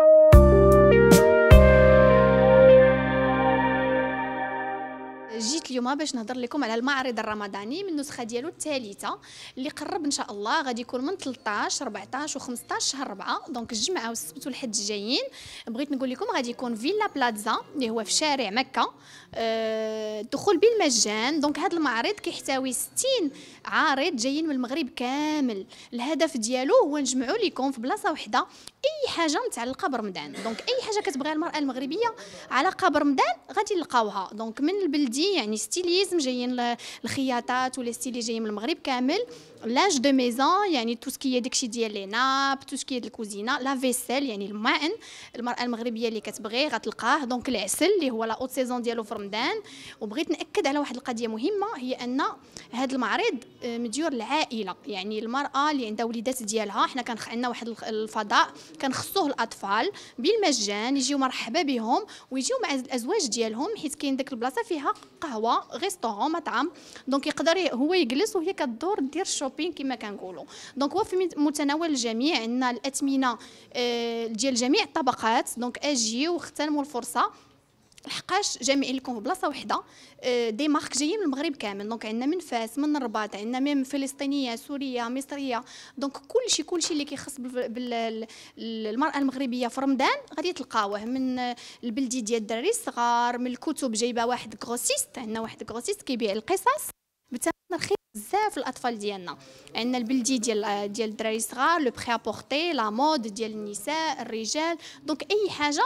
you جيت اليوم باش نهضر لكم على المعرض الرمضاني من النسخه ديالو الثالثه اللي قرب ان شاء الله غادي يكون من 13 14 و15 شهر 4 دونك الجمعه والسبت والحد الجايين بغيت نقول لكم غادي يكون فيلا بلازا اللي هو في شارع مكه الدخول أه بالمجان دونك هذا المعرض كيحتوي 60 عارض جايين من المغرب كامل الهدف ديالو هو نجمعوا لكم في بلاصه وحده اي حاجه متعلقه برمضان دونك اي حاجه كتبغيها المراه المغربيه على قبر رمضان غادي نلقاوها دونك من البلدي يعني ستيليزم جايين الخياطات ولا ستيلي جايين من المغرب كامل لاج دو ميزون يعني تو سكي داكشي ديال لي ناب تو سكي ديال الكوزينه لا فيسيل يعني المعن المراه المغربيه اللي كتبغيه غتلقاه دونك العسل اللي هو لا اوت سيزون ديالو في رمضان وبغيت ناكد على واحد القضيه مهمه هي ان هذا المعرض مديور العائله يعني المراه اللي عندها وليدات ديالها حنا كان عندنا واحد الفضاء كنخصوه الاطفال بالمجان يجيو مرحبا بهم ويجيو مع الازواج ديالهم حيت كاين ديك البلاصه فيها قهوه ريستورون مطعم دونك يقدر هو يجلس وهي كدور دير الشوبينغ كما كنقولوا دونك هو في متناول الجميع عندنا الاثمنه ديال جميع الطبقات دونك اجيو واغتنموا الفرصه لحقاش جامعين لكم في بلاصه وحده آه، دي مارك جايين من المغرب كامل دونك عندنا من فاس من الرباط عندنا ميم فلسطينيه سوريه مصريه دونك كلشي كلشي اللي كيخص بالمراه المغربيه في رمضان غادي تلقاوه من البلدي ديال الدراري الصغار من الكتب جايبه واحد كروسيست عندنا واحد كروسيست كيبيع القصص بثمن رخيص بزاف الاطفال ديالنا عندنا البلدي ديال آه، ديال الدراري الصغار لو بري ابورتي لا مود ديال النساء الرجال دونك اي حاجه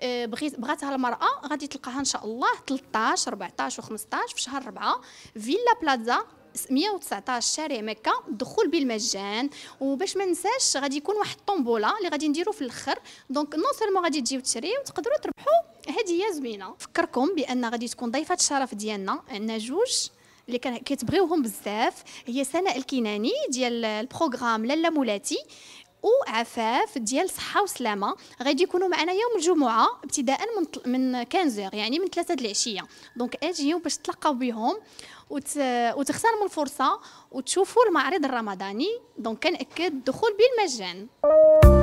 آه، بغيت بغاتها المراه غادي تلقاها ان شاء الله 13 14 و15 في شهر 4 فيلا بلازا 119 شارع مكه الدخول بالمجان وباش ما ننساش غادي يكون واحد الطومبوله اللي غادي نديرو في الاخر دونك نو سولمون غادي تجيو تشريو وتقدروا تربحوا هديه زوينه فكركم بان غادي تكون ضيفه الشرف ديالنا عندنا جوج اللي كان كتبغيوهم بزاف هي سناء الكناني ديال البروغرام لالا مولاتي وعفاف ديال صحه وسلامه غادي يكونوا معنا يوم الجمعه ابتداء من من 15 يعني من 3 العشيه دونك اجيو باش تلقاو بهم وت... وتغتنموا الفرصه وتشوفوا المعرض الرمضاني دونك كنأكد الدخول بالمجان